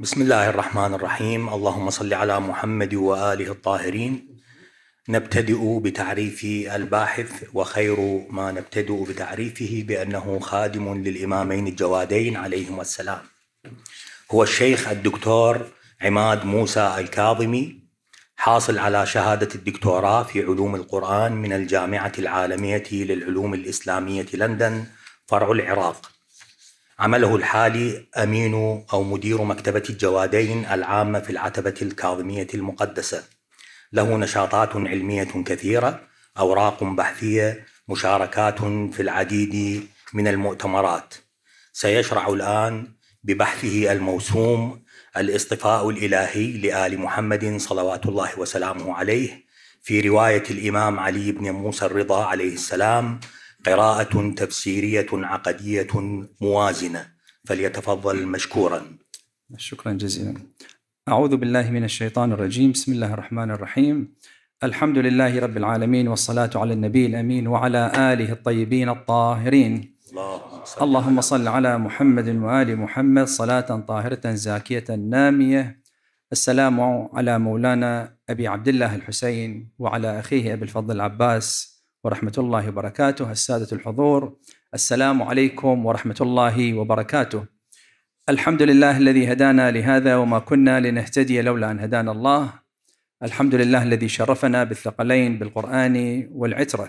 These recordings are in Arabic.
بسم الله الرحمن الرحيم اللهم صل على محمد واله الطاهرين نبتدئ بتعريف الباحث وخير ما نبتدئ بتعريفه بانه خادم للامامين الجوادين عليهما السلام هو الشيخ الدكتور عماد موسى الكاظمي حاصل على شهاده الدكتوراه في علوم القران من الجامعه العالميه للعلوم الاسلاميه لندن فرع العراق عمله الحالي أمين أو مدير مكتبة الجوادين العامة في العتبة الكاظمية المقدسة له نشاطات علمية كثيرة أوراق بحثية مشاركات في العديد من المؤتمرات سيشرع الآن ببحثه الموسوم الاصطفاء الإلهي لآل محمد صلوات الله وسلامه عليه في رواية الإمام علي بن موسى الرضا عليه السلام قراءة تفسيرية عقدية موازنة فليتفضل مشكورا شكرا جزيلا أعوذ بالله من الشيطان الرجيم بسم الله الرحمن الرحيم الحمد لله رب العالمين والصلاة على النبي الأمين وعلى آله الطيبين الطاهرين اللهم صل على محمد وآل محمد صلاة طاهرة زاكية نامية السلام على مولانا أبي عبد الله الحسين وعلى أخيه أبي الفضل العباس ورحمة الله وبركاته السادة الحضور السلام عليكم ورحمة الله وبركاته الحمد لله الذي هدانا لهذا وما كنا لنهتدي لولا أن هدانا الله الحمد لله الذي شرفنا بالثقلين بالقرآن والعترة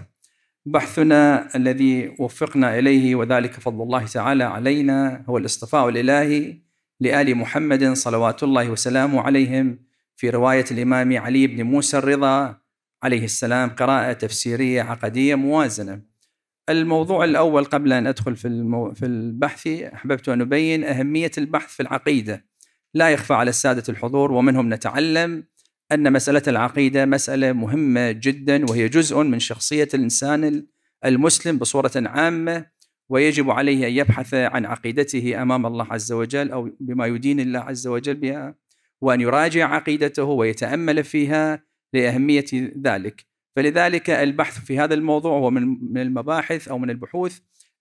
بحثنا الذي وفقنا إليه وذلك فضل الله تعالى علينا هو الاصطفاء الإلهي لآل محمد صلوات الله وسلامه عليهم في رواية الإمام علي بن موسى الرضا عليه السلام قراءة تفسيرية عقدية موازنة الموضوع الأول قبل أن أدخل في, المو... في البحث أحببت أن أبين أهمية البحث في العقيدة لا يخفى على السادة الحضور ومنهم نتعلم أن مسألة العقيدة مسألة مهمة جدا وهي جزء من شخصية الإنسان المسلم بصورة عامة ويجب عليه أن يبحث عن عقيدته أمام الله عز وجل أو بما يدين الله عز وجل بها وأن يراجع عقيدته ويتأمل فيها لأهمية ذلك فلذلك البحث في هذا الموضوع هو من المباحث أو من البحوث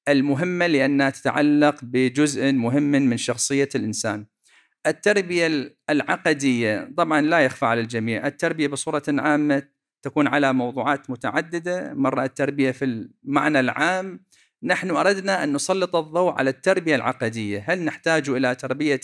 المهمة لأنها تتعلق بجزء مهم من شخصية الإنسان التربية العقدية طبعا لا يخفى على الجميع التربية بصورة عامة تكون على موضوعات متعددة مرة التربية في المعنى العام نحن أردنا أن نسلط الضوء على التربية العقدية هل نحتاج إلى تربية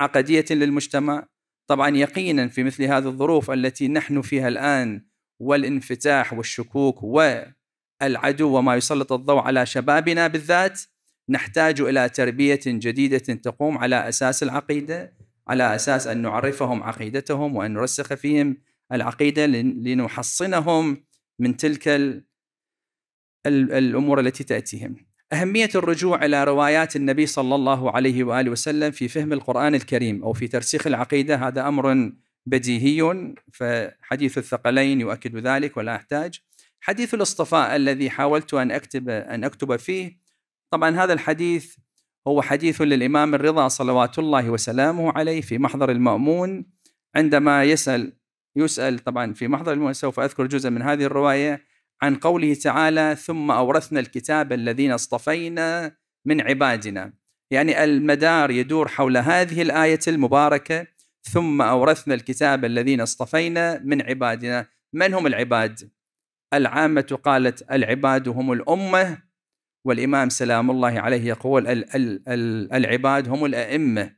عقدية للمجتمع طبعا يقينا في مثل هذه الظروف التي نحن فيها الان والانفتاح والشكوك والعدو وما يسلط الضوء على شبابنا بالذات نحتاج الى تربيه جديده تقوم على اساس العقيده على اساس ان نعرفهم عقيدتهم وان نرسخ فيهم العقيده لنحصنهم من تلك الامور التي تاتيهم أهمية الرجوع إلى روايات النبي صلى الله عليه وآله وسلم في فهم القرآن الكريم أو في ترسيخ العقيدة هذا أمر بديهي فحديث الثقلين يؤكد ذلك ولا أحتاج حديث الاصطفاء الذي حاولت أن أكتب أن أكتب فيه طبعا هذا الحديث هو حديث للإمام الرضا صلوات الله وسلامه عليه في محضر المأمون عندما يسأل يسأل طبعا في محضر المأمون سوف أذكر جزء من هذه الرواية عن قوله تعالى ثم اورثنا الكتاب الذين اصطفينا من عبادنا يعني المدار يدور حول هذه الايه المباركه ثم اورثنا الكتاب الذين اصطفينا من عبادنا من هم العباد العامه قالت العباد هم الامه والامام سلام الله عليه يقول ال ال ال العباد هم الائمه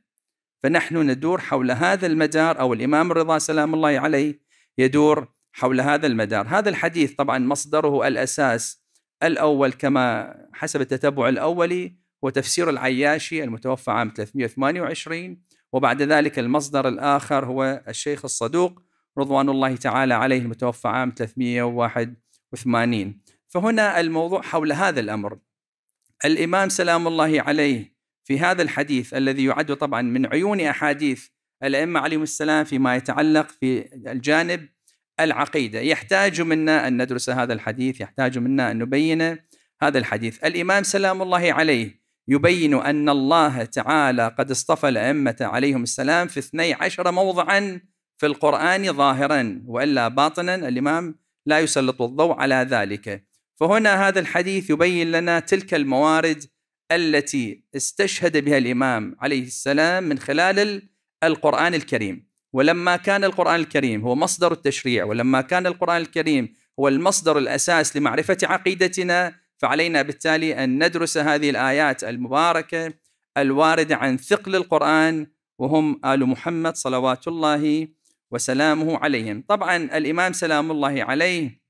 فنحن ندور حول هذا المدار او الامام الرضا سلام الله عليه يدور حول هذا المدار هذا الحديث طبعا مصدره الأساس الأول كما حسب التتبع الأولي هو تفسير العياشي المتوفى عام 328 وبعد ذلك المصدر الآخر هو الشيخ الصدوق رضوان الله تعالى عليه المتوفى عام 381 فهنا الموضوع حول هذا الأمر الإمام سلام الله عليه في هذا الحديث الذي يعد طبعا من عيون أحاديث الأئمة عليهم السلام فيما يتعلق في الجانب العقيدة يحتاج منا أن ندرس هذا الحديث يحتاج منا أن نبين هذا الحديث الإمام سلام الله عليه يبين أن الله تعالى قد اصطفى الأئمة عليهم السلام في 12 موضعا في القرآن ظاهرا وإلا باطنا الإمام لا يسلط الضوء على ذلك فهنا هذا الحديث يبين لنا تلك الموارد التي استشهد بها الإمام عليه السلام من خلال القرآن الكريم ولما كان القرآن الكريم هو مصدر التشريع ولما كان القرآن الكريم هو المصدر الأساس لمعرفة عقيدتنا فعلينا بالتالي أن ندرس هذه الآيات المباركة الواردة عن ثقل القرآن وهم آل محمد صلوات الله وسلامه عليهم طبعا الإمام سلام الله عليه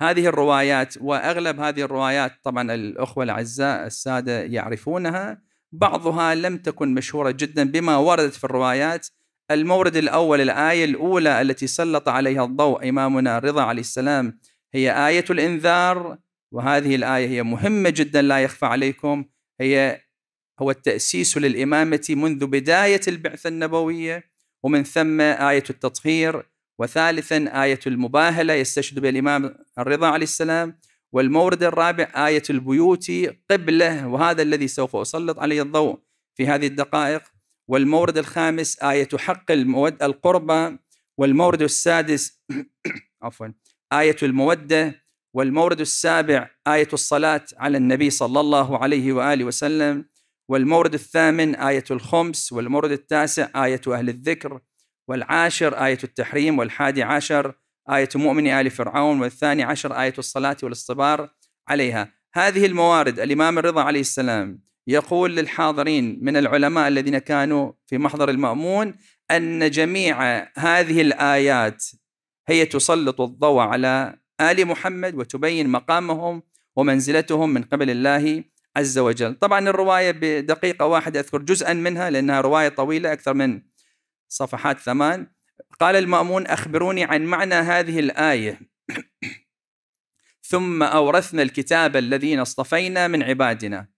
هذه الروايات وأغلب هذه الروايات طبعا الأخوة الأعزاء السادة يعرفونها بعضها لم تكن مشهورة جدا بما وردت في الروايات المورد الأول الآية الأولى التي سلط عليها الضوء إمامنا الرضا عليه السلام هي آية الإنذار وهذه الآية هي مهمة جدا لا يخفى عليكم هي هو التأسيس للإمامة منذ بداية البعثة النبوية ومن ثم آية التطهير وثالثا آية المباهلة يستشهد بها الإمام الرضا عليه السلام والمورد الرابع آية البيوت قبلة وهذا الذي سوف أسلط عليه الضوء في هذه الدقائق والمورد الخامس آية حق المودة القربى والمورد السادس عفوا آية المودة والمورد السابع آية الصلاة على النبي صلى الله عليه وآله وسلم والمورد الثامن آية الخمس والمورد التاسع آية أهل الذكر والعاشر آية التحريم والحادي عشر آية مؤمن آل فرعون والثاني عشر آية الصلاة والاصطبار عليها هذه الموارد الإمام الرضا عليه السلام يقول للحاضرين من العلماء الذين كانوا في محضر المأمون أن جميع هذه الآيات هي تسلط الضوء على آل محمد وتبين مقامهم ومنزلتهم من قبل الله عز وجل طبعا الرواية بدقيقة واحدة أذكر جزءا منها لأنها رواية طويلة أكثر من صفحات ثمان قال المأمون أخبروني عن معنى هذه الآية ثم أورثنا الكتاب الذين اصطفينا من عبادنا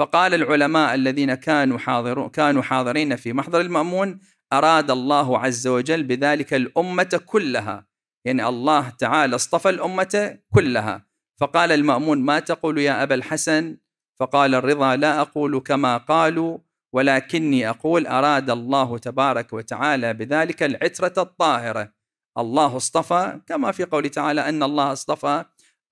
فقال العلماء الذين كانوا حاضرون كانوا حاضرين في محضر المأمون أراد الله عز وجل بذلك الأمة كلها يعني الله تعالى اصطفى الأمة كلها فقال المأمون ما تقول يا أبا الحسن فقال الرضا لا أقول كما قالوا ولكني أقول أراد الله تبارك وتعالى بذلك العترة الطاهرة الله اصطفى كما في قوله تعالى أن الله اصطفى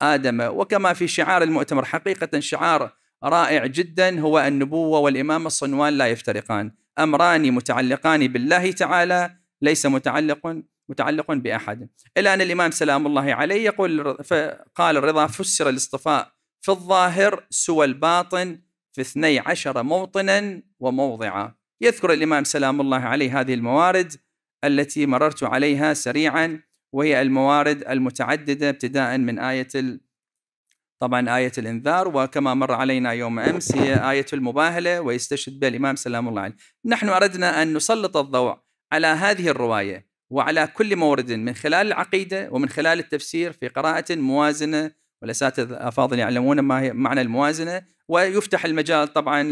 آدم وكما في شعار المؤتمر حقيقة شعار رائع جدا هو النبوة والإمامة الصنوان لا يفترقان أمران متعلقان بالله تعالى ليس متعلق متعلق بأحد إلى أن الإمام سلام الله عليه يقول قال الرضا فسر الاصطفاء في الظاهر سوى الباطن في 12 موطنا وموضعا يذكر الإمام سلام الله عليه هذه الموارد التي مررت عليها سريعا وهي الموارد المتعددة ابتداء من آية طبعا آية الإنذار وكما مر علينا يوم أمس هي آية المباهلة ويستشهد بها الإمام سلام الله عليه نحن أردنا أن نسلط الضوء على هذه الرواية وعلى كل مورد من خلال العقيدة ومن خلال التفسير في قراءة موازنة والأساتذة أفاضل يعلمون ما هي معنى الموازنة ويفتح المجال طبعا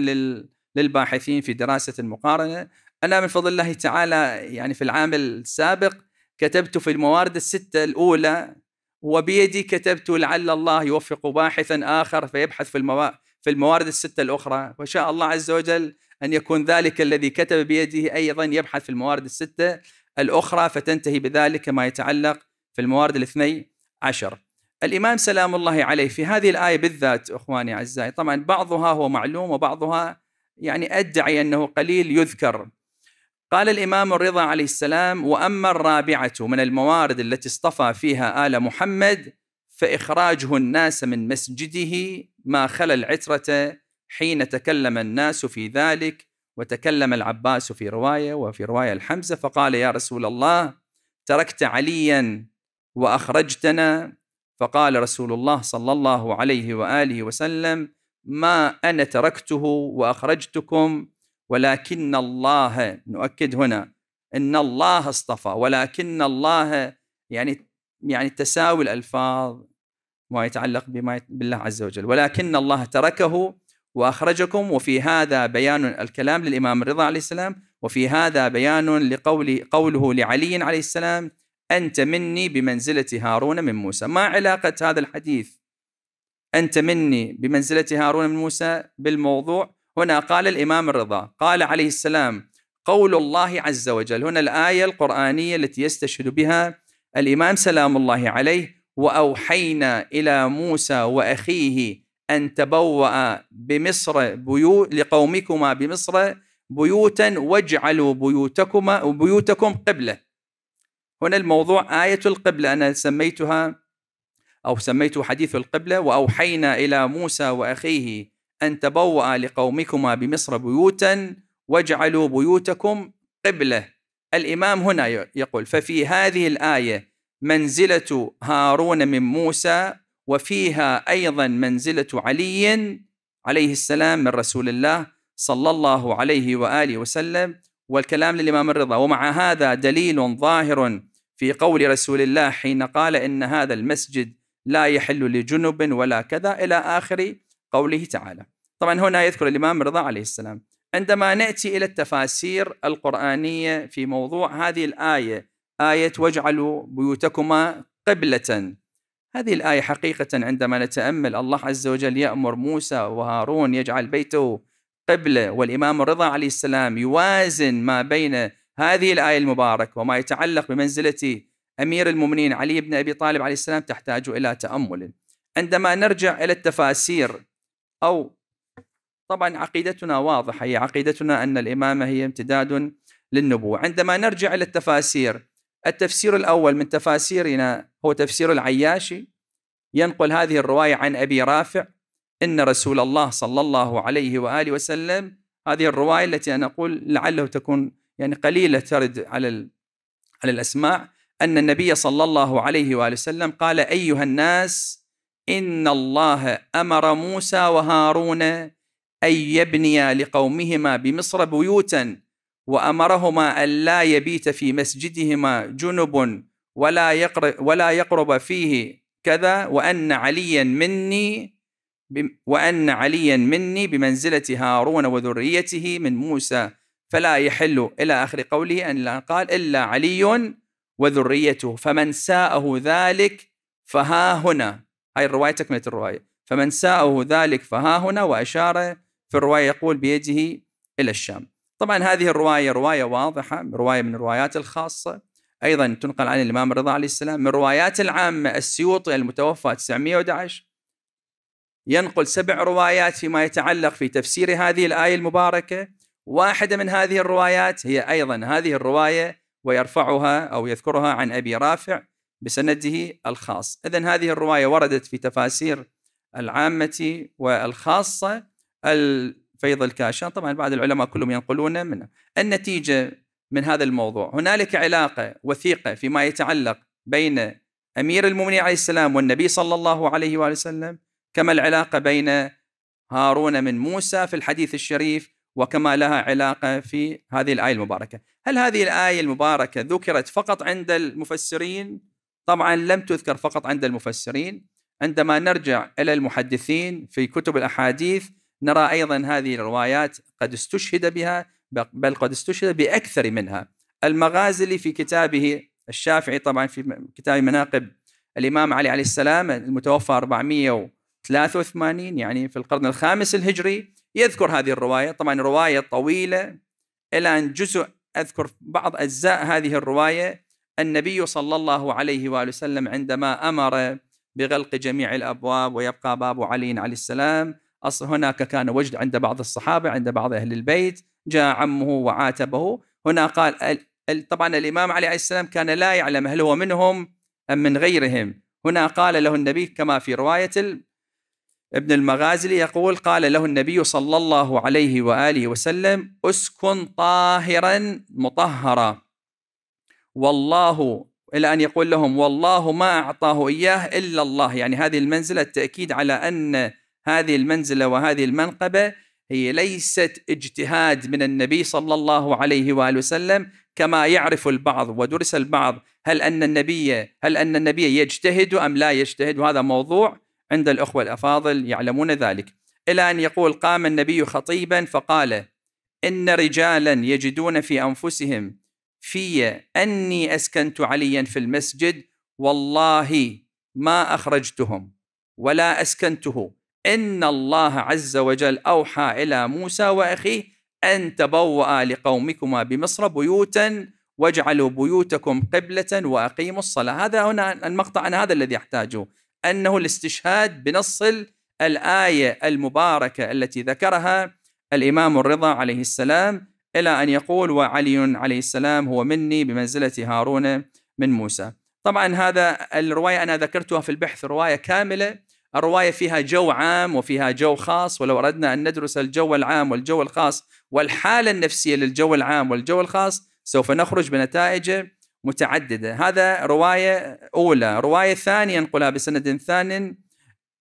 للباحثين في دراسة المقارنة أنا من فضل الله تعالى يعني في العام السابق كتبت في الموارد الستة الأولى وبيدي كتبت لعل الله يوفق باحثا آخر فيبحث في في الموارد الستة الأخرى وشاء الله عز وجل أن يكون ذلك الذي كتب بيده أيضا يبحث في الموارد الستة الأخرى فتنتهي بذلك ما يتعلق في الموارد الاثني عشر الإمام سلام الله عليه في هذه الآية بالذات أخواني أعزائي طبعا بعضها هو معلوم وبعضها يعني أدعي أنه قليل يذكر قال الإمام الرضا عليه السلام وأما الرابعة من الموارد التي اصطفى فيها آل محمد فإخراجه الناس من مسجده ما خلا العترة حين تكلم الناس في ذلك وتكلم العباس في رواية وفي رواية الحمزة فقال يا رسول الله تركت عليا وأخرجتنا فقال رسول الله صلى الله عليه وآله وسلم ما أنا تركته وأخرجتكم ولكن الله نؤكد هنا ان الله اصطفى ولكن الله يعني يعني تساوي الالفاظ ما يتعلق بما بالله عز وجل ولكن الله تركه واخرجكم وفي هذا بيان الكلام للامام الرضا عليه السلام وفي هذا بيان لقول قوله لعلي عليه السلام انت مني بمنزله هارون من موسى ما علاقه هذا الحديث انت مني بمنزله هارون من موسى بالموضوع هنا قال الإمام الرضا قال عليه السلام قول الله عز وجل هنا الآية القرآنية التي يستشهد بها الإمام سلام الله عليه وأوحينا إلى موسى وأخيه أن تبوأ بمصر بيوت لقومكما بمصر بيوتا واجعلوا بيوتكما وبيوتكم قبلة هنا الموضوع آية القبلة أنا سميتها أو سميت حديث القبلة وأوحينا إلى موسى وأخيه أن تبوأ لقومكما بمصر بيوتا واجعلوا بيوتكم قبلة الإمام هنا يقول ففي هذه الآية منزلة هارون من موسى وفيها أيضا منزلة علي عليه السلام من رسول الله صلى الله عليه وآله وسلم والكلام للإمام الرضا ومع هذا دليل ظاهر في قول رسول الله حين قال إن هذا المسجد لا يحل لجنب ولا كذا إلى آخر قوله تعالى طبعا هنا يذكر الإمام رضا عليه السلام عندما نأتي إلى التفاسير القرآنية في موضوع هذه الآية آية واجعلوا بيوتكما قبلة هذه الآية حقيقة عندما نتأمل الله عز وجل يأمر موسى وهارون يجعل بيته قبلة والإمام الرضا عليه السلام يوازن ما بين هذه الآية المباركة وما يتعلق بمنزلة أمير المؤمنين علي بن أبي طالب عليه السلام تحتاج إلى تأمل عندما نرجع إلى التفاسير أو طبعا عقيدتنا واضحة هي عقيدتنا أن الإمامة هي امتداد للنبوة عندما نرجع إلى التفاسير التفسير الأول من تفاسيرنا هو تفسير العياشي ينقل هذه الرواية عن أبي رافع إن رسول الله صلى الله عليه وآله وسلم هذه الرواية التي أنا أقول لعله تكون يعني قليلة ترد على على الأسماع أن النبي صلى الله عليه وآله وسلم قال أيها الناس ان الله امر موسى وهارون ان يبنيا لقومهما بمصر بيوتا وامرهما الا يبيت في مسجدهما جنب ولا يقرب ولا يقرب فيه كذا وان عليا مني وان عليا مني بمنزله هارون وذريته من موسى فلا يحل الى اخر قوله ان قال الا علي وذريته فمن ساءه ذلك فها هنا هاي الرواية تكملة الرواية فمن ساءه ذلك فها هنا وأشار في الرواية يقول بيده إلى الشام طبعا هذه الرواية رواية واضحة رواية من الروايات الخاصة أيضا تنقل عن الإمام الرضا عليه السلام من الروايات العامة السيوطي المتوفى 911 ينقل سبع روايات فيما يتعلق في تفسير هذه الآية المباركة واحدة من هذه الروايات هي أيضا هذه الرواية ويرفعها أو يذكرها عن أبي رافع بسنده الخاص إذا هذه الرواية وردت في تفاسير العامة والخاصة الفيض الكاشان طبعا بعض العلماء كلهم ينقلون منه النتيجة من هذا الموضوع هنالك علاقة وثيقة فيما يتعلق بين أمير المؤمنين عليه السلام والنبي صلى الله عليه وآله وسلم كما العلاقة بين هارون من موسى في الحديث الشريف وكما لها علاقة في هذه الآية المباركة هل هذه الآية المباركة ذكرت فقط عند المفسرين طبعا لم تذكر فقط عند المفسرين عندما نرجع الى المحدثين في كتب الاحاديث نرى ايضا هذه الروايات قد استشهد بها بل قد استشهد باكثر منها المغازلي في كتابه الشافعي طبعا في كتاب مناقب الامام علي عليه السلام المتوفى 483 يعني في القرن الخامس الهجري يذكر هذه الروايه طبعا روايه طويله الى ان جزء اذكر بعض اجزاء هذه الروايه النبي صلى الله عليه واله وسلم عندما امر بغلق جميع الابواب ويبقى باب علي عليه السلام هناك كان وجد عند بعض الصحابه عند بعض اهل البيت جاء عمه وعاتبه هنا قال طبعا الامام علي عليه السلام كان لا يعلم هل هو منهم ام من غيرهم هنا قال له النبي كما في روايه ابن المغازلي يقول قال له النبي صلى الله عليه واله وسلم اسكن طاهرا مطهرا والله إلى أن يقول لهم والله ما أعطاه إياه إلا الله يعني هذه المنزلة التأكيد على أن هذه المنزلة وهذه المنقبة هي ليست اجتهاد من النبي صلى الله عليه وآله وسلم كما يعرف البعض ودرس البعض هل أن النبي هل أن النبي يجتهد أم لا يجتهد وهذا موضوع عند الأخوة الأفاضل يعلمون ذلك إلى أن يقول قام النبي خطيبا فقال إن رجالا يجدون في أنفسهم في اني اسكنت عليا في المسجد والله ما اخرجتهم ولا اسكنته ان الله عز وجل اوحى الى موسى واخيه ان تبوا لقومكما بمصر بيوتا واجعلوا بيوتكم قبله واقيموا الصلاه هذا هنا المقطع انا هذا الذي احتاجه انه الاستشهاد بنص الايه المباركه التي ذكرها الامام الرضا عليه السلام إلى أن يقول وعلي عليه السلام هو مني بمنزلة هارون من موسى طبعا هذا الرواية أنا ذكرتها في البحث رواية كاملة الرواية فيها جو عام وفيها جو خاص ولو أردنا أن ندرس الجو العام والجو الخاص والحالة النفسية للجو العام والجو الخاص سوف نخرج بنتائج متعددة هذا رواية أولى رواية ثانية انقلها بسند ثان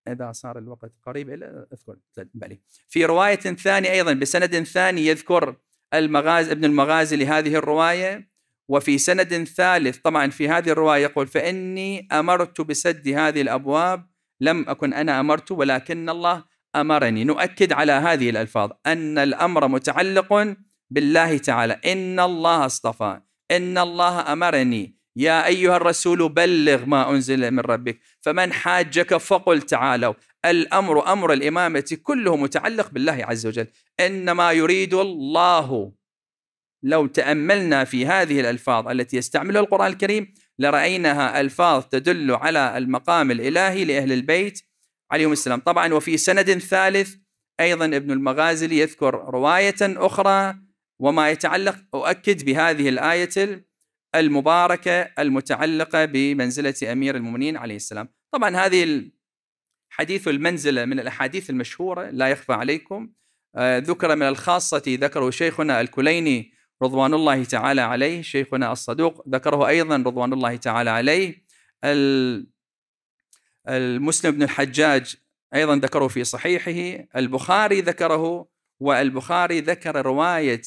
إذا صار الوقت قريب إلى أذكر طيب، بلي. في رواية ثانية أيضا بسند ثاني يذكر المغازي ابن المغازي لهذه الرواية وفي سند ثالث طبعا في هذه الرواية يقول فإني أمرت بسد هذه الأبواب لم أكن أنا أمرت ولكن الله أمرني نؤكد على هذه الألفاظ أن الأمر متعلق بالله تعالى إن الله اصطفى إن الله أمرني يا أيها الرسول بلغ ما أنزل من ربك فمن حاجك فقل تعالوا الامر امر الامامه كله متعلق بالله عز وجل انما يريد الله لو تاملنا في هذه الالفاظ التي يستعملها القران الكريم لرايناها الفاظ تدل على المقام الالهي لاهل البيت عليهم السلام طبعا وفي سند ثالث ايضا ابن المغازلي يذكر روايه اخرى وما يتعلق اؤكد بهذه الايه المباركه المتعلقه بمنزله امير المؤمنين عليه السلام طبعا هذه حديث المنزلة من الأحاديث المشهورة لا يخفى عليكم آه، ذكر من الخاصة ذكره شيخنا الكليني رضوان الله تعالى عليه شيخنا الصدوق ذكره أيضا رضوان الله تعالى عليه المسلم بن الحجاج أيضا ذكره في صحيحه البخاري ذكره والبخاري ذكر رواية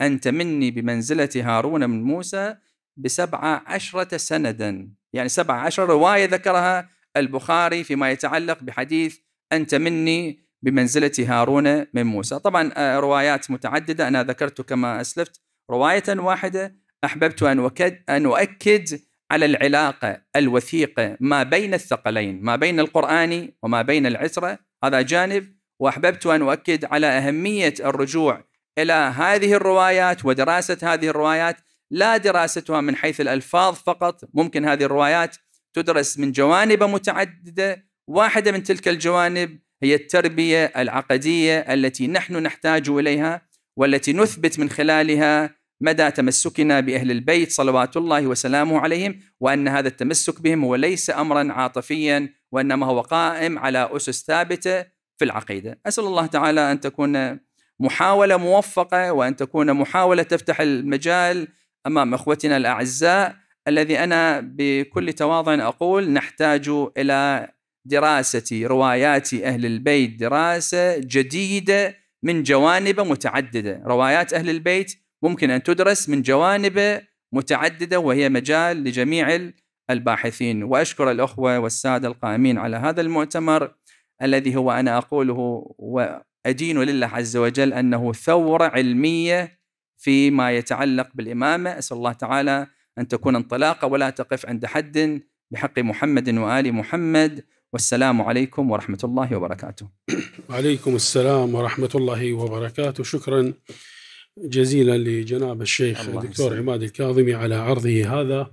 أنت مني بمنزلة هارون من موسى بسبعة عشرة سندا يعني سبعة عشر رواية ذكرها البخاري فيما يتعلق بحديث أنت مني بمنزلة هارون من موسى طبعا آه، روايات متعددة أنا ذكرت كما أسلفت رواية واحدة أحببت أن, أن أؤكد على العلاقة الوثيقة ما بين الثقلين ما بين القرآن وما بين العترة هذا جانب وأحببت أن أؤكد على أهمية الرجوع إلى هذه الروايات ودراسة هذه الروايات لا دراستها من حيث الألفاظ فقط ممكن هذه الروايات تدرس من جوانب متعدده واحده من تلك الجوانب هي التربيه العقديه التي نحن نحتاج اليها والتي نثبت من خلالها مدى تمسكنا باهل البيت صلوات الله وسلامه عليهم وان هذا التمسك بهم هو ليس امرا عاطفيا وانما هو قائم على اسس ثابته في العقيده. اسال الله تعالى ان تكون محاوله موفقه وان تكون محاوله تفتح المجال امام اخوتنا الاعزاء الذي انا بكل تواضع اقول نحتاج الى دراسه روايات اهل البيت دراسه جديده من جوانب متعدده، روايات اهل البيت ممكن ان تدرس من جوانب متعدده وهي مجال لجميع الباحثين، واشكر الاخوه والساده القائمين على هذا المؤتمر الذي هو انا اقوله وادين لله عز وجل انه ثوره علميه فيما يتعلق بالامامه، اسال الله تعالى أن تكون انطلاقة ولا تقف عند حد بحق محمد وآل محمد والسلام عليكم ورحمة الله وبركاته وعليكم السلام ورحمة الله وبركاته شكرا جزيلا لجناب الشيخ الدكتور عماد الكاظمي على عرضه هذا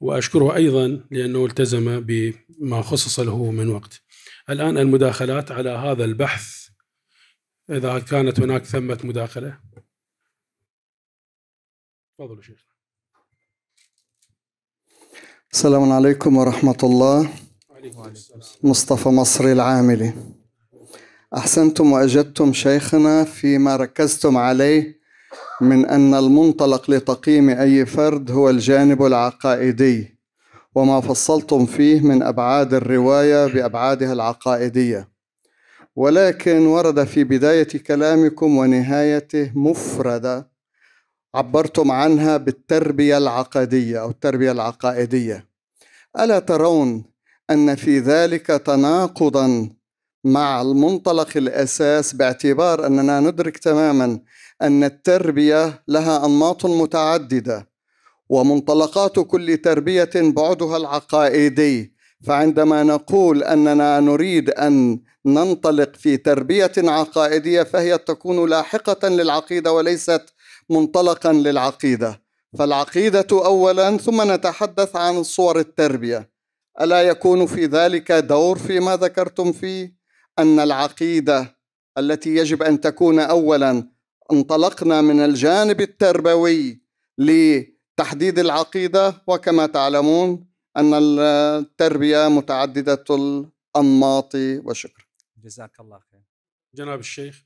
وأشكره أيضا لأنه التزم بما خصص له من وقت الآن المداخلات على هذا البحث إذا كانت هناك ثمة مداخلة تفضلوا شيخ السلام عليكم ورحمة الله مصطفى مصري العاملي أحسنتم وأجدتم شيخنا فيما ركزتم عليه من أن المنطلق لتقييم أي فرد هو الجانب العقائدي وما فصلتم فيه من أبعاد الرواية بأبعادها العقائدية ولكن ورد في بداية كلامكم ونهايته مفردة عبرتم عنها بالتربية العقدية أو التربية العقائدية ألا ترون أن في ذلك تناقضا مع المنطلق الأساس باعتبار أننا ندرك تماما أن التربية لها أنماط متعددة ومنطلقات كل تربية بعدها العقائدي فعندما نقول اننا نريد ان ننطلق في تربيه عقائديه فهي تكون لاحقه للعقيده وليست منطلقا للعقيده فالعقيده اولا ثم نتحدث عن صور التربيه الا يكون في ذلك دور فيما ذكرتم فيه ان العقيده التي يجب ان تكون اولا انطلقنا من الجانب التربوي لتحديد العقيده وكما تعلمون ان التربيه متعدده الانماط وشكرا جزاك الله خير جناب الشيخ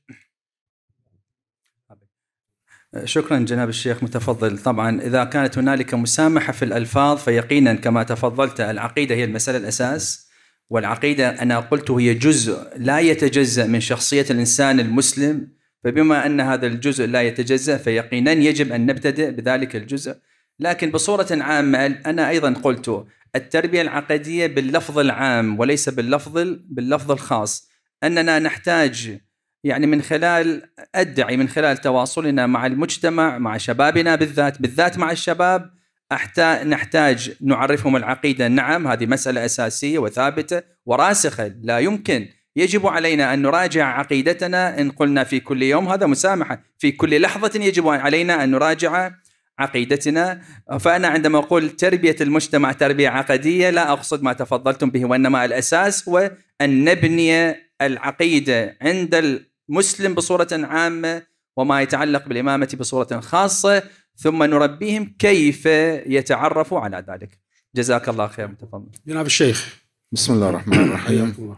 شكرا جناب الشيخ متفضل طبعا إذا كانت هنالك مسامحة في الألفاظ فيقينا كما تفضلت العقيدة هي المسألة الأساس والعقيدة أنا قلت هي جزء لا يتجزأ من شخصية الإنسان المسلم فبما أن هذا الجزء لا يتجزأ فيقينا يجب أن نبتدئ بذلك الجزء لكن بصورة عامة أنا أيضا قلت التربية العقدية باللفظ العام وليس باللفظ باللفظ الخاص أننا نحتاج يعني من خلال ادعي من خلال تواصلنا مع المجتمع مع شبابنا بالذات بالذات مع الشباب أحتاج نحتاج نعرفهم العقيده نعم هذه مساله اساسيه وثابته وراسخه لا يمكن يجب علينا ان نراجع عقيدتنا ان قلنا في كل يوم هذا مسامحه في كل لحظه يجب علينا ان نراجع عقيدتنا فانا عندما اقول تربيه المجتمع تربيه عقديه لا اقصد ما تفضلتم به وانما الاساس هو ان نبني العقيده عند مسلم بصوره عامه وما يتعلق بالامامه بصوره خاصه ثم نربيهم كيف يتعرفوا على ذلك. جزاك الله خير متفضل جناب الشيخ. بسم الله الرحمن الرحيم.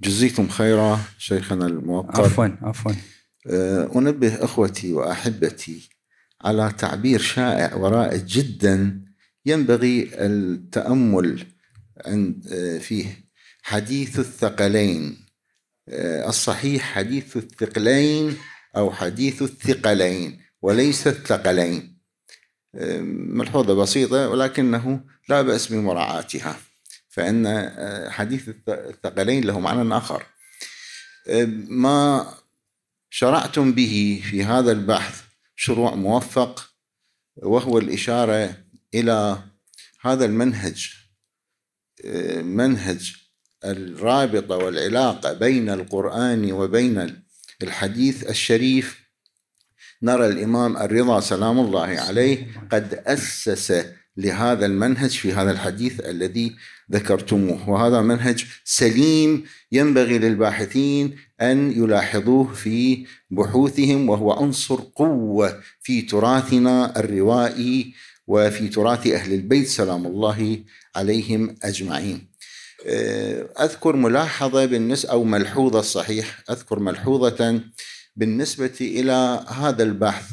جزيكم خيرا شيخنا الموقر. عفوا عفوا. آه، انبه اخوتي واحبتي على تعبير شائع ورائد جدا ينبغي التامل عند آه، فيه حديث الثقلين آه، الصحيح حديث الثقلين أو حديث الثقلين وليس الثقلين آه، ملحوظة بسيطة ولكنه لا بأس بمراعاتها فإن آه، حديث الثقلين له معنى آخر ما شرعتم به في هذا البحث شروع موفق وهو الإشارة إلى هذا المنهج منهج الرابطه والعلاقه بين القران وبين الحديث الشريف نرى الامام الرضا سلام الله عليه قد اسس لهذا المنهج في هذا الحديث الذي ذكرتموه وهذا منهج سليم ينبغي للباحثين ان يلاحظوه في بحوثهم وهو عنصر قوه في تراثنا الروائي وفي تراث اهل البيت سلام الله عليهم اجمعين آه، أذكر ملاحظة بالنسبة أو ملحوظة صحيح أذكر ملحوظة بالنسبة إلى هذا البحث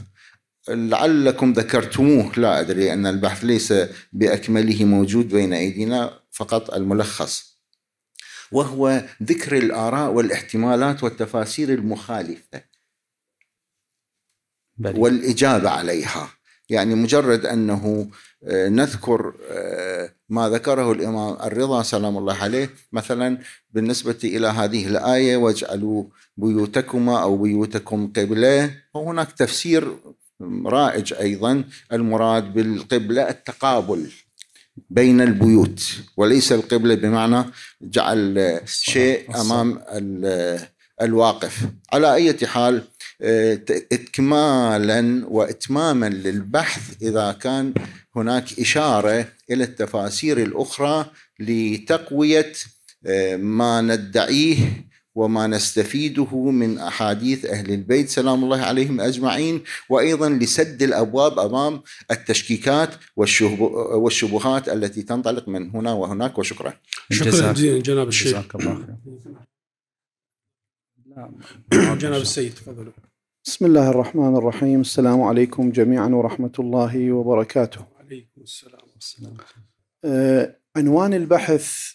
لعلكم ذكرتموه لا أدري أن البحث ليس بأكمله موجود بين أيدينا فقط الملخص وهو ذكر الآراء والاحتمالات والتفاسير المخالفة بلي. والإجابة عليها يعني مجرد أنه آه، نذكر آه، ما ذكره الإمام الرضا سلام الله عليه مثلا بالنسبة إلى هذه الآية واجعلوا بيوتكما أو بيوتكم قبلة وهناك تفسير رائج أيضا المراد بالقبلة التقابل بين البيوت وليس القبلة بمعنى جعل شيء أمام الواقف على أي حال إكمالا وإتماما للبحث إذا كان هناك إشارة إلى التفاسير الأخرى لتقوية آه، ما ندعيه وما نستفيده من احاديث اهل البيت سلام الله عليهم اجمعين وايضا لسد الابواب امام التشكيكات والشبهات التي تنطلق من هنا وهناك وشكرا. شكرا جناب الشيخ. جزاك الله خير. نعم. جناب السيد تفضلوا. بسم الله الرحمن الرحيم السلام عليكم جميعا ورحمة الله وبركاته عليكم السلام والسلام آه عنوان البحث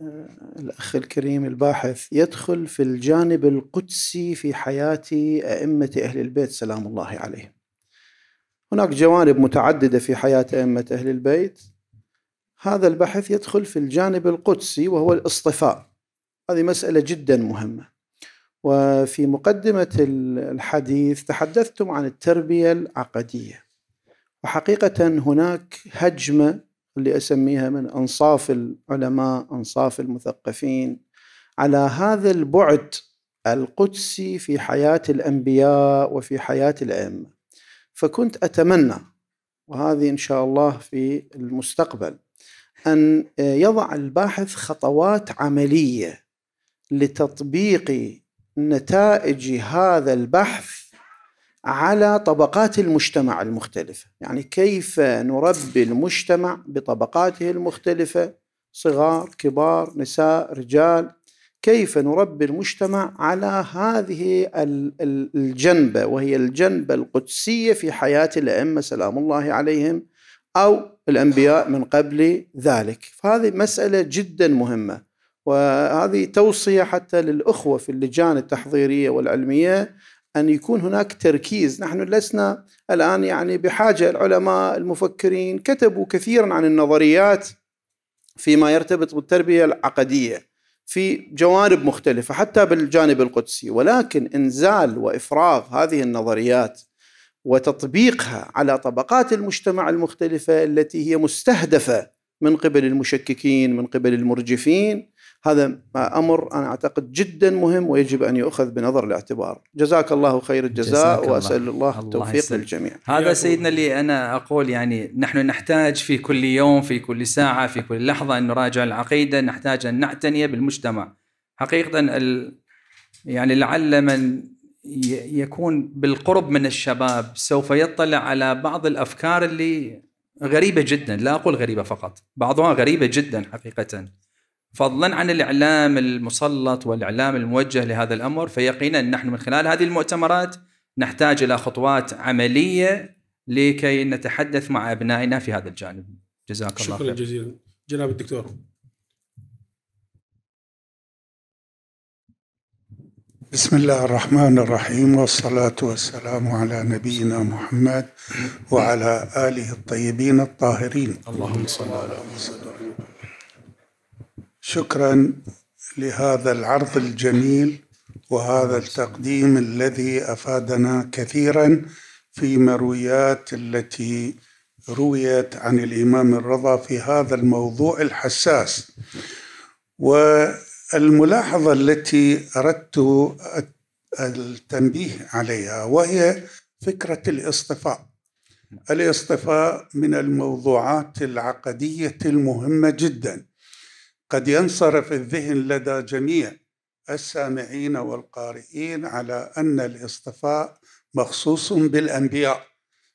آه الأخ الكريم الباحث يدخل في الجانب القدسي في حياة أئمة أهل البيت سلام الله عليهم هناك جوانب متعددة في حياة أئمة أهل البيت هذا البحث يدخل في الجانب القدسي وهو الاصطفاء هذه مسألة جدا مهمة وفي مقدمة الحديث تحدثتم عن التربية العقدية وحقيقة هناك هجمة اللي أسميها من أنصاف العلماء أنصاف المثقفين على هذا البعد القدسي في حياة الأنبياء وفي حياة الأئمة فكنت أتمنى وهذه إن شاء الله في المستقبل أن يضع الباحث خطوات عملية لتطبيق نتائج هذا البحث على طبقات المجتمع المختلفة يعني كيف نربي المجتمع بطبقاته المختلفة صغار كبار نساء رجال كيف نربي المجتمع على هذه الجنبة وهي الجنبة القدسية في حياة الأئمة سلام الله عليهم أو الأنبياء من قبل ذلك فهذه مسألة جدا مهمة وهذه توصية حتى للأخوة في اللجان التحضيرية والعلمية أن يكون هناك تركيز نحن لسنا الآن يعني بحاجة العلماء المفكرين كتبوا كثيرا عن النظريات فيما يرتبط بالتربية العقدية في جوانب مختلفة حتى بالجانب القدسي ولكن إنزال وإفراغ هذه النظريات وتطبيقها على طبقات المجتمع المختلفة التي هي مستهدفة من قبل المشككين من قبل المرجفين هذا امر انا اعتقد جدا مهم ويجب ان يؤخذ بنظر الاعتبار جزاك الله خير الجزاء واسال الله, الله التوفيق الله للجميع هذا سيدنا اللي انا اقول يعني نحن نحتاج في كل يوم في كل ساعه في كل لحظه ان نراجع العقيده نحتاج ان نعتني بالمجتمع حقيقه ال يعني لعل من يكون بالقرب من الشباب سوف يطلع على بعض الافكار اللي غريبه جدا لا اقول غريبه فقط بعضها غريبه جدا حقيقه فضلا عن الاعلام المسلط والاعلام الموجه لهذا الامر فيقينا نحن من خلال هذه المؤتمرات نحتاج الى خطوات عمليه لكي نتحدث مع ابنائنا في هذا الجانب. جزاك الله خير. شكرا جزيلا. جناب الدكتور. بسم الله الرحمن الرحيم والصلاة والسلام على نبينا محمد وعلى آله الطيبين الطاهرين اللهم صل على محمد شكرا لهذا العرض الجميل وهذا التقديم الذي افادنا كثيرا في مرويات التي رويت عن الامام الرضا في هذا الموضوع الحساس والملاحظه التي اردت التنبيه عليها وهي فكره الاصطفاء الاصطفاء من الموضوعات العقديه المهمه جدا قد ينصرف الذهن لدى جميع السامعين والقارئين على أن الاصطفاء مخصوص بالأنبياء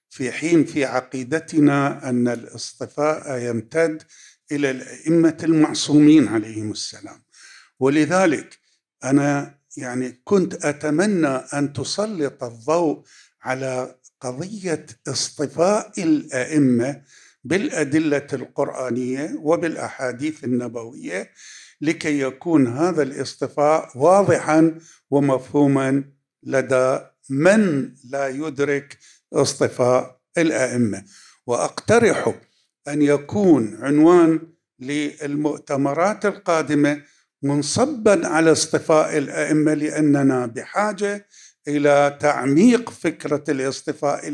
في حين في عقيدتنا أن الاصطفاء يمتد إلى الأئمة المعصومين عليهم السلام ولذلك أنا يعني كنت أتمنى أن تسلط الضوء على قضية اصطفاء الأئمة بالادله القرانيه وبالاحاديث النبويه لكي يكون هذا الاصطفاء واضحا ومفهوما لدى من لا يدرك اصطفاء الائمه واقترح ان يكون عنوان للمؤتمرات القادمه منصبا على اصطفاء الائمه لاننا بحاجه الى تعميق فكره الاصطفاء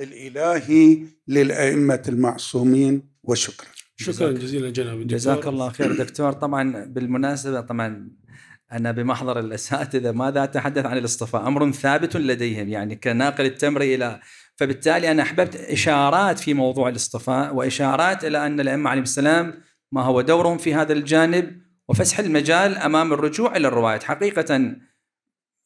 الإلهي للأئمة المعصومين وشكرا شكرا جزيلا جناب الدكتور جزاك الله خير دكتور طبعا بالمناسبة طبعا أنا بمحضر الأساتذة ماذا أتحدث عن الاصطفاء أمر ثابت لديهم يعني كناقل التمر إلى فبالتالي أنا أحببت إشارات في موضوع الاصطفاء وإشارات إلى أن الأئمة عليهم السلام ما هو دورهم في هذا الجانب وفسح المجال أمام الرجوع إلى الروايات حقيقة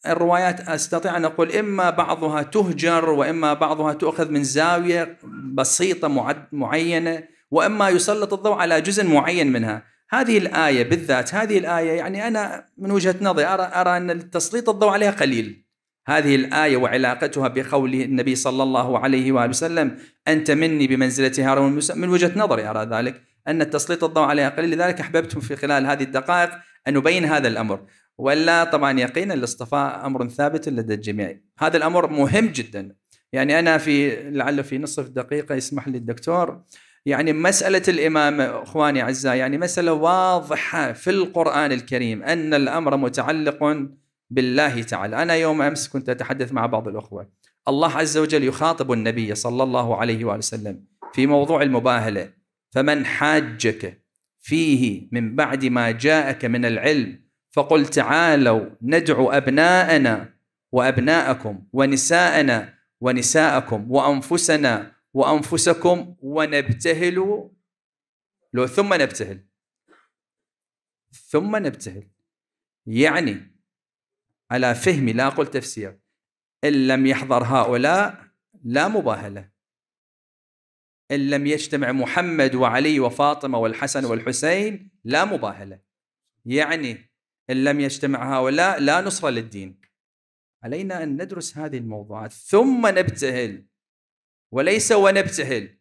الروايات استطيع ان اقول اما بعضها تهجر واما بعضها تؤخذ من زاويه بسيطه معد معينه واما يسلط الضوء على جزء معين منها هذه الايه بالذات هذه الايه يعني انا من وجهه نظري ارى ارى ان تسليط الضوء عليها قليل هذه الآية وعلاقتها بقول النبي صلى الله عليه وآله وسلم أنت مني بمنزلة هارون من وجهة نظري أرى ذلك أن تسليط الضوء عليها قليل لذلك أحببت في خلال هذه الدقائق أن أبين هذا الأمر ولا طبعا يقينا الاصطفاء امر ثابت لدى الجميع هذا الامر مهم جدا يعني انا في لعله في نصف دقيقه يسمح لي الدكتور يعني مساله الامامه اخواني اعزاء يعني مساله واضحه في القران الكريم ان الامر متعلق بالله تعالى انا يوم امس كنت اتحدث مع بعض الاخوه الله عز وجل يخاطب النبي صلى الله عليه واله وسلم في موضوع المباهله فمن حاجك فيه من بعد ما جاءك من العلم فقل تعالوا ندعو أبناءنا وأبناءكم ونساءنا ونساءكم وأنفسنا وأنفسكم ونبتهل لو ثم نبتهل ثم نبتهل يعني على فهمي لا أقول تفسير إن لم يحضر هؤلاء لا مباهلة إن لم يجتمع محمد وعلي وفاطمة والحسن والحسين لا مباهلة يعني إن لم يجتمع هؤلاء لا نصرة للدين علينا أن ندرس هذه الموضوعات ثم نبتهل وليس ونبتهل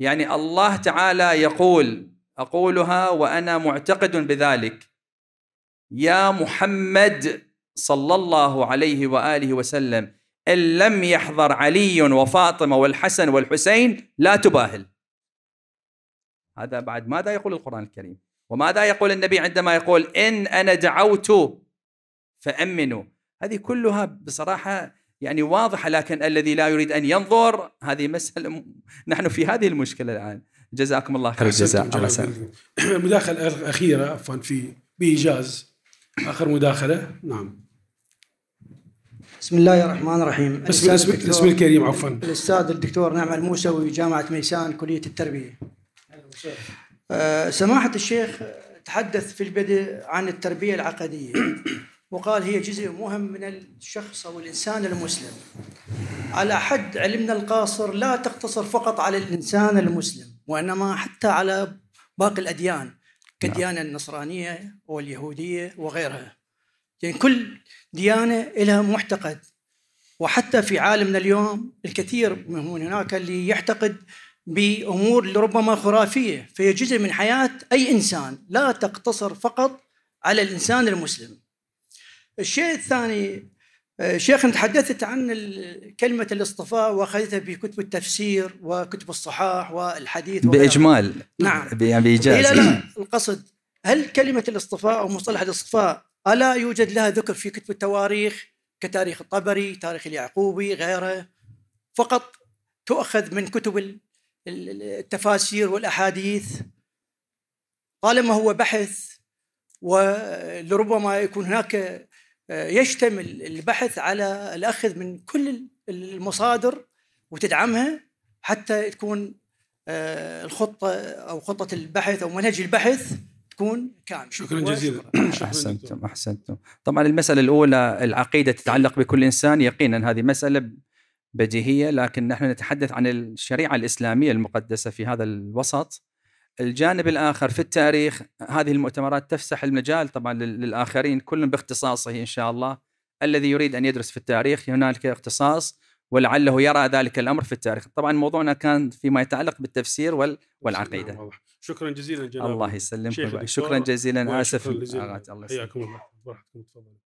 يعني الله تعالى يقول أقولها وأنا معتقد بذلك يا محمد صلى الله عليه وآله وسلم إن لم يحضر علي وفاطمة والحسن والحسين لا تباهل هذا بعد ماذا يقول القرآن الكريم وماذا يقول النبي عندما يقول إن أنا دعوت فأمنوا هذه كلها بصراحة يعني واضحة لكن الذي لا يريد أن ينظر هذه مسألة نحن في هذه المشكلة الآن جزاكم الله خير الجزاء مداخله اخيره عفوا في بإيجاز آخر مداخلة نعم بسم الله الرحمن الرحيم اسم اسم الكريم عفوا الأستاذ الدكتور نعم الموسوي جامعة ميسان كلية التربية آه، سماحة الشيخ تحدث في البدء عن التربية العقدية وقال هي جزء مهم من الشخص أو الإنسان المسلم على حد علمنا القاصر لا تقتصر فقط على الإنسان المسلم وإنما حتى على باقي الأديان نعم. كالديانة النصرانية واليهودية وغيرها يعني كل ديانة لها معتقد وحتى في عالمنا اليوم الكثير من هناك اللي يعتقد بأمور لربما خرافية فهي جزء من حياة أي إنسان لا تقتصر فقط على الإنسان المسلم الشيء الثاني آه، شيخنا تحدثت عن كلمة الاصطفاء وأخذتها في كتب التفسير وكتب الصحاح والحديث بإجمال نعم بإجازة بإيجاز لا لا القصد هل كلمة الاصطفاء أو مصطلح الاصطفاء ألا يوجد لها ذكر في كتب التواريخ كتاريخ الطبري تاريخ اليعقوبي غيره فقط تؤخذ من كتب التفاسير والاحاديث طالما هو بحث ولربما يكون هناك آه، يشتمل البحث على الاخذ من كل المصادر وتدعمها حتى تكون آه، الخطه او خطه البحث او منهج البحث تكون كامله شكرا جزيلا احسنتم احسنتم طبعا المساله الاولى العقيده تتعلق بكل انسان يقينا هذه مساله بديهيه لكن نحن نتحدث عن الشريعه الاسلاميه المقدسه في هذا الوسط الجانب الاخر في التاريخ هذه المؤتمرات تفسح المجال طبعا للاخرين كل باختصاصه ان شاء الله الذي يريد ان يدرس في التاريخ هنالك اختصاص ولعله يرى ذلك الامر في التاريخ طبعا موضوعنا كان فيما يتعلق بالتفسير والعقيده نعم، شكرا جزيلا جناب الله يسلمك شكرا جزيلا اسف الله يسلمك حياكم الله